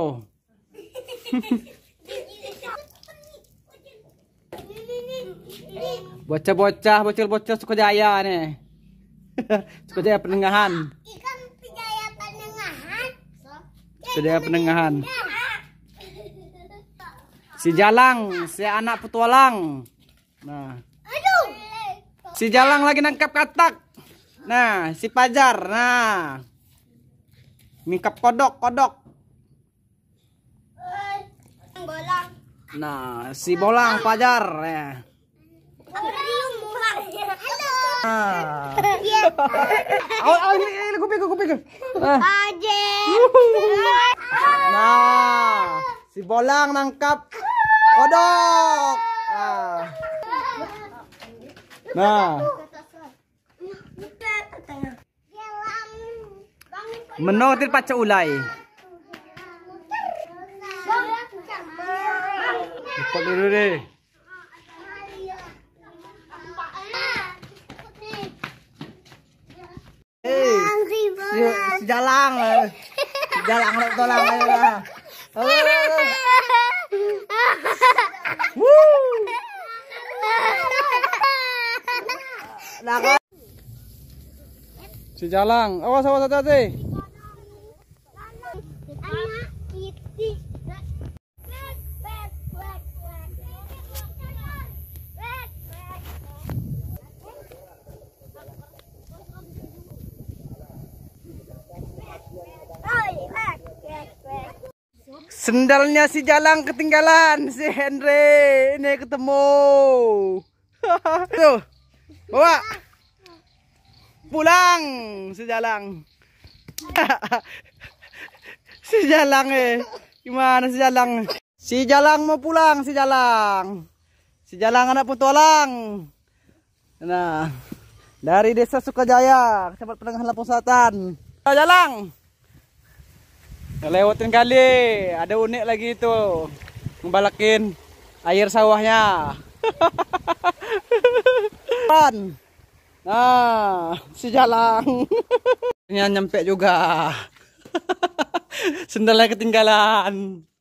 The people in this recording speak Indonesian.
Oh. Bocah-bocah, bocil-bocil suka jaya nih. suka jaya penengahan. Ikan jaya penengahan. penengahan. Si Jalang, si anak petualang. Nah. Si Jalang lagi nangkap katak. Nah, si Pajar. Nah. Mingkap kodok, kodok. Nah, si bolang pajar ya. Ah. Oh, oh, ini, ini, kuping, kuping. Nah, si bolang nangkap kodok. Ah. Nah. Menurut pacar ulai. Cepat dulu deh. Hei, si jalang, eh. si jalang lo tolong lah. Si jalang, awas awas hati-hati. Sendalnya si Jalang ketinggalan, si Henry ini ketemu. Tuh, bawa pulang si Jalang. si Jalang eh, gimana si Jalang? Si Jalang mau pulang si Jalang. Si Jalang anak putualang. Nah, dari desa Sukajaya, kecamatan Tengah Lampung Selatan. Jalang. Lewatin kali, ada unik lagi itu membalakin air sawahnya. Pan. Nah, si jalan Ini nyampe juga. Sendalnya ketinggalan.